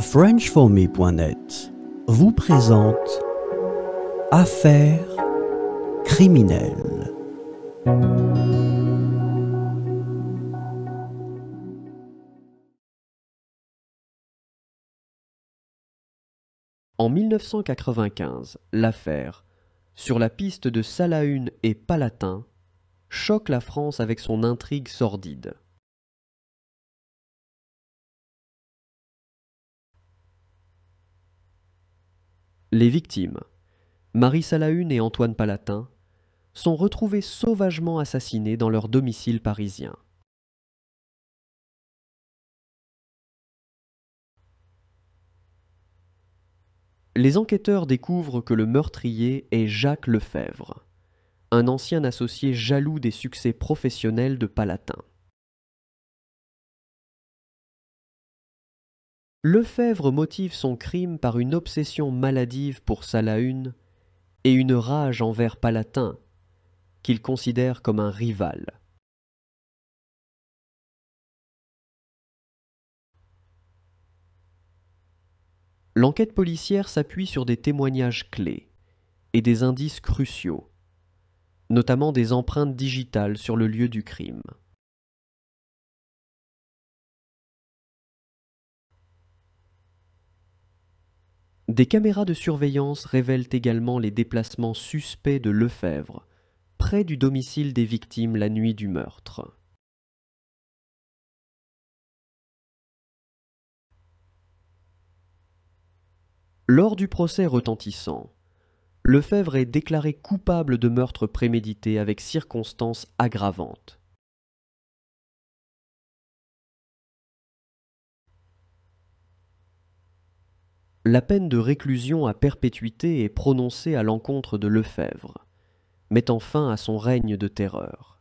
FrenchForMe.net vous présente Affaires criminelles. En 1995, l'affaire, sur la piste de Salahune et Palatin, choque la France avec son intrigue sordide. Les victimes, Marie Salahune et Antoine Palatin, sont retrouvées sauvagement assassinées dans leur domicile parisien. Les enquêteurs découvrent que le meurtrier est Jacques Lefebvre, un ancien associé jaloux des succès professionnels de Palatin. Lefèvre motive son crime par une obsession maladive pour Salahune et une rage envers Palatin, qu'il considère comme un rival. L'enquête policière s'appuie sur des témoignages clés et des indices cruciaux, notamment des empreintes digitales sur le lieu du crime. Des caméras de surveillance révèlent également les déplacements suspects de Lefebvre, près du domicile des victimes la nuit du meurtre. Lors du procès retentissant, Lefebvre est déclaré coupable de meurtre prémédité avec circonstances aggravantes. la peine de réclusion à perpétuité est prononcée à l'encontre de Lefebvre, mettant fin à son règne de terreur.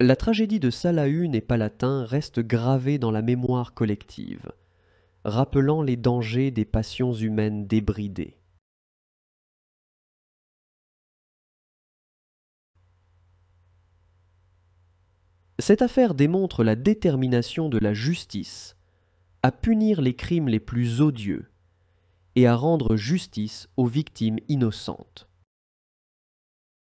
La tragédie de Salahune et Palatin reste gravée dans la mémoire collective, rappelant les dangers des passions humaines débridées. Cette affaire démontre la détermination de la justice à punir les crimes les plus odieux et à rendre justice aux victimes innocentes.